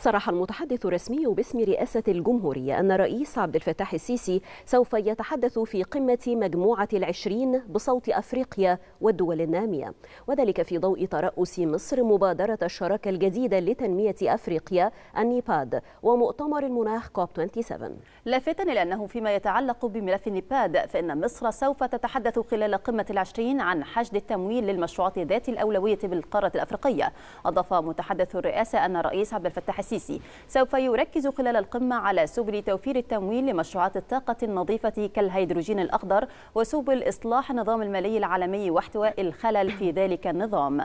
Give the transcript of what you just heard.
صرح المتحدث الرسمي باسم رئاسة الجمهورية أن الرئيس عبد الفتاح السيسي سوف يتحدث في قمة مجموعة العشرين بصوت أفريقيا والدول النامية وذلك في ضوء ترأس مصر مبادرة الشراكة الجديدة لتنمية أفريقيا النيباد ومؤتمر المناخ كوب 27 لافتا إلى أنه فيما يتعلق بملف النيباد فإن مصر سوف تتحدث خلال قمة العشرين عن حشد التمويل للمشروعات ذات الأولوية بالقارة الأفريقية أضاف متحدث الرئاسة أن الرئيس عبد الفتاح السيسي سوف يركز خلال القمة على سبل توفير التمويل لمشروعات الطاقة النظيفة كالهيدروجين الأخضر وسبل إصلاح نظام المالي العالمي واحتواء الخلل في ذلك النظام